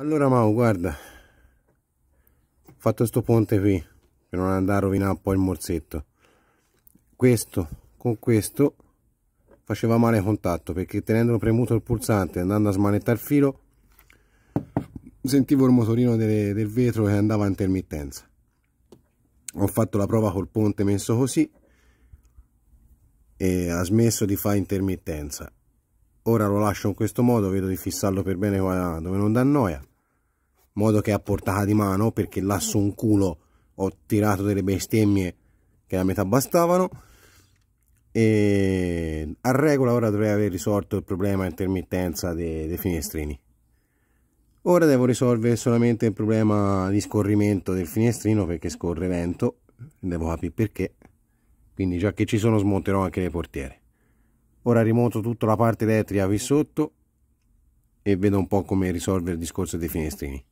allora Mau guarda ho fatto questo ponte qui per non andare a rovinare un po' il morsetto questo con questo faceva male il contatto perché tenendolo premuto il pulsante e andando a smanettare il filo sentivo il motorino delle, del vetro che andava a intermittenza ho fatto la prova col ponte messo così e ha smesso di fare intermittenza ora lo lascio in questo modo vedo di fissarlo per bene qua dove non dà noia modo che a portata di mano, perché là su un culo ho tirato delle bestemmie che la metà bastavano. E a regola ora dovrei aver risolto il problema intermittenza dei, dei finestrini. Ora devo risolvere solamente il problema di scorrimento del finestrino perché scorre vento, devo capire perché. Quindi già che ci sono smonterò anche le portiere. Ora rimonto tutta la parte elettrica qui sotto e vedo un po' come risolvere il discorso dei finestrini.